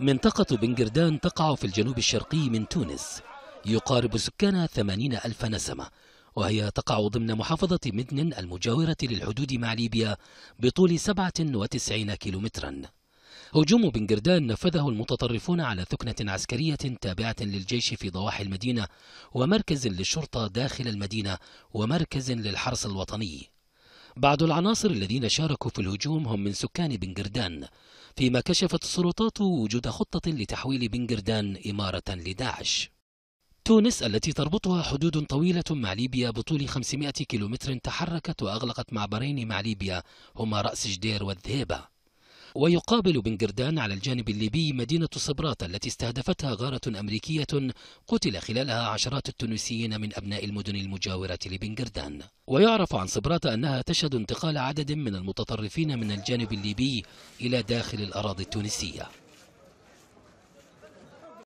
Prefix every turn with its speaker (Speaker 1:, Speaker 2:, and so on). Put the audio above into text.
Speaker 1: منطقة بنجردان تقع في الجنوب الشرقي من تونس يقارب سكانها ثمانين ألف نسمة وهي تقع ضمن محافظة مدن المجاورة للحدود مع ليبيا بطول 97 كيلومترا هجوم بنجردان نفذه المتطرفون على ثكنة عسكرية تابعة للجيش في ضواحي المدينة ومركز للشرطة داخل المدينة ومركز للحرس الوطني بعض العناصر الذين شاركوا في الهجوم هم من سكان بنجردان فيما كشفت السلطات وجود خطة لتحويل بنجردان إمارة لداعش تونس التي تربطها حدود طويلة مع ليبيا بطول 500 كيلومتر تحركت وأغلقت معبرين مع ليبيا هما رأس جدير والذهيبة ويقابل بن جردان على الجانب الليبي مدينة صبرات التي استهدفتها غارة أمريكية قتل خلالها عشرات التونسيين من أبناء المدن المجاورة لبن جردان ويعرف عن صبرات أنها تشهد انتقال عدد من المتطرفين من الجانب الليبي إلى داخل الأراضي التونسية